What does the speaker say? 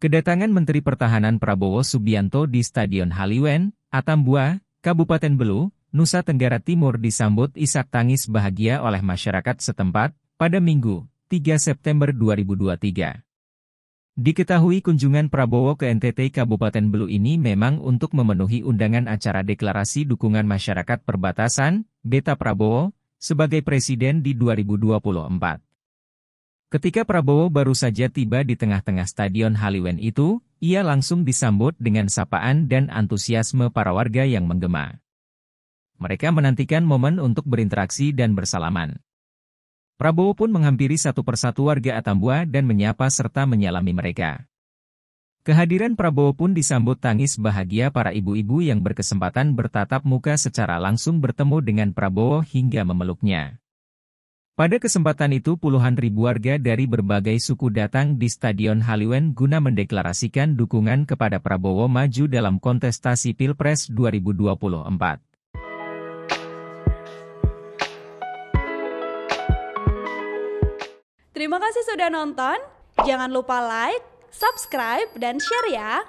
Kedatangan Menteri Pertahanan Prabowo Subianto di Stadion Haliwen, Atambua, Kabupaten Belu, Nusa Tenggara Timur disambut isak tangis bahagia oleh masyarakat setempat pada Minggu, 3 September 2023. Diketahui kunjungan Prabowo ke NTT Kabupaten Belu ini memang untuk memenuhi undangan acara deklarasi dukungan masyarakat perbatasan, Beta Prabowo, sebagai presiden di 2024. Ketika Prabowo baru saja tiba di tengah-tengah Stadion Haliwen itu, ia langsung disambut dengan sapaan dan antusiasme para warga yang menggema. Mereka menantikan momen untuk berinteraksi dan bersalaman. Prabowo pun menghampiri satu persatu warga Atambua dan menyapa serta menyalami mereka. Kehadiran Prabowo pun disambut tangis bahagia para ibu-ibu yang berkesempatan bertatap muka secara langsung bertemu dengan Prabowo hingga memeluknya. Pada kesempatan itu puluhan ribu warga dari berbagai suku datang di Stadion Haliwen guna mendeklarasikan dukungan kepada Prabowo maju dalam kontestasi Pilpres 2024. Terima kasih sudah nonton, jangan lupa like, subscribe, dan share ya!